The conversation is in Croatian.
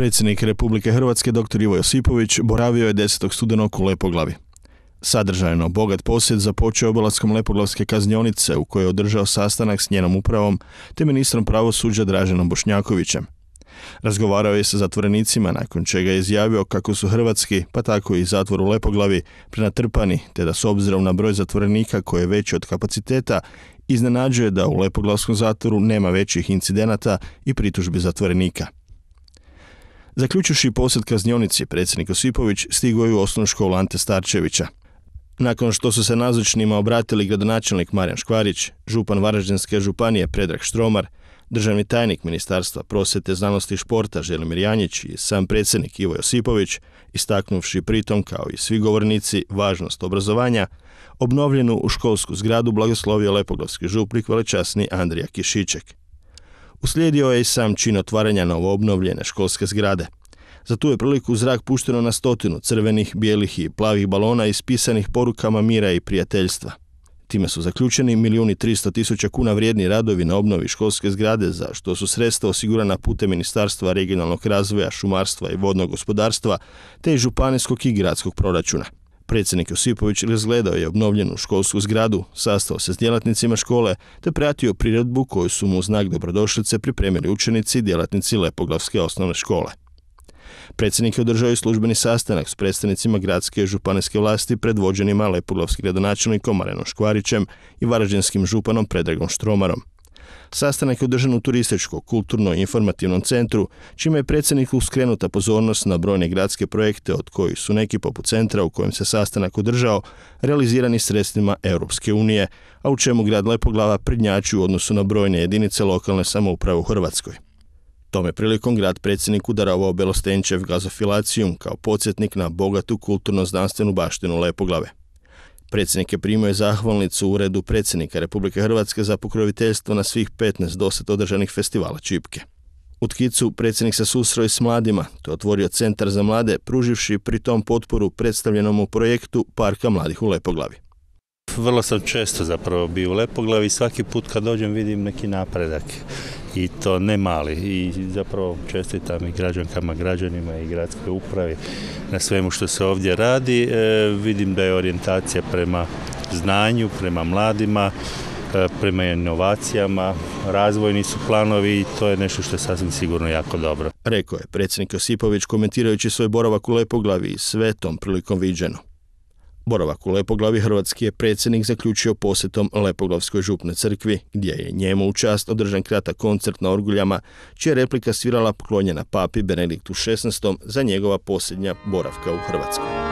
Predsjednik Republike Hrvatske dr. Ivo Josipović boravio je 10. studenog u Lepoglavi. Sadržajno bogat posjet započeo obolaskom Lepoglavske kaznionice u kojoj je održao sastanak s njenom upravom te ministrom pravosuđa Draženom Bošnjakovićem. Razgovarao je sa zatvorenicima, nakon čega je izjavio kako su hrvatski, pa tako i zatvor u Lepoglavi, prenatrpani, te da s obzirom na broj zatvorenika koji je veći od kapaciteta, iznenađuje da u Lepoglavskom zatvoru nema većih incidenata i pritužbi zatvorenika. Zaključivši posjet kaznionici, predsjednik Osipović stigao je u osnovnu školu Ante Starčevića. Nakon što su se nazočnima obratili gradonačelnik Marjan Škvarić, župan Varaždinske županije Predrag Štromar, državni tajnik Ministarstva prosvete znanosti i športa Želimir Janjić i sam predsjednik Ivo Josipović, istaknuvši pritom kao i svi govornici važnost obrazovanja, obnovljenu u školsku zgradu blagoslovio Lepoglavski župnik velečasni Andrija Kišiček. Uslijedio je i sam čin otvaranja novoobnovljene obnovljene školske zgrade. Za tu je priliku zrak pušteno na stotinu crvenih, bijelih i plavih balona ispisanih porukama mira i prijateljstva. Time su zaključeni milijuni 300 tisuća kuna vrijedni radovi na obnovi školske zgrade za što su sredstva osigurana putem Ministarstva regionalnog razvoja, šumarstva i vodnog gospodarstva te i županijskog i gradskog proračuna. Predsjednik Josipović razgledao je obnovljenu školsku zgradu, sastao se s djelatnicima škole te pratio priredbu koju su mu u znak dobrodošlice pripremili učenici i djelatnici Lepoglavske osnovne škole. Predsjednik je održao i službeni sastanak s predstavnicima gradske i županijske vlasti predvođenima Lepoglavskim gradonačelnikom Marenom Škvarićem i varaždinskim županom Predragom Štromarom. Sastanak je održan u turističko, kulturno i informativnom centru, čime je predsjedniku uskrenuta pozornost na brojne gradske projekte od kojih su neki poput centra u kojem se sastanak održao realizirani sredstvima Europske unije, a u čemu grad Lepoglava prednjači u odnosu na brojne jedinice lokalne samouprave u Hrvatskoj. Tome prilikom grad predsjednik udaravao Belostenčev gazofilacijum kao podsjetnik na bogatu kulturno-znanstvenu baštinu Lepoglave. Predsjednik je primio zahvalnicu u uredu predsjednika Republike Hrvatske za pokroviteljstvo na svih 15 dosad održanih festivala Čipke. U Tkicu predsjednik se susreo s mladima, to otvorio centar za mlade, pruživši tom potporu predstavljenom u projektu Parka mladih u Lepoglavi. Vrlo sam često zapravo bio u Lepoglavi i svaki put kad dođem vidim neki napredak i to ne mali i zapravo čestitam i građankama, građanima i gradske upravi na svemu što se ovdje radi. E, vidim da je orijentacija prema znanju, prema mladima, e, prema inovacijama, razvojni su planovi i to je nešto što je sasvim sigurno jako dobro. Rekao je predsjednik Josipović komentirajući svoj boravak u Lepoglavi i sve prilikom viđeno. Boravak u Lepoglavi Hrvatski je predsjednik zaključio posjetom Lepoglavskoj župne crkvi, gdje je njemu u čast održan kratak koncert na orguljama, čija je replika svirala poklonjena papi Benediktu XVI za njegova posljednja boravka u Hrvatskoj.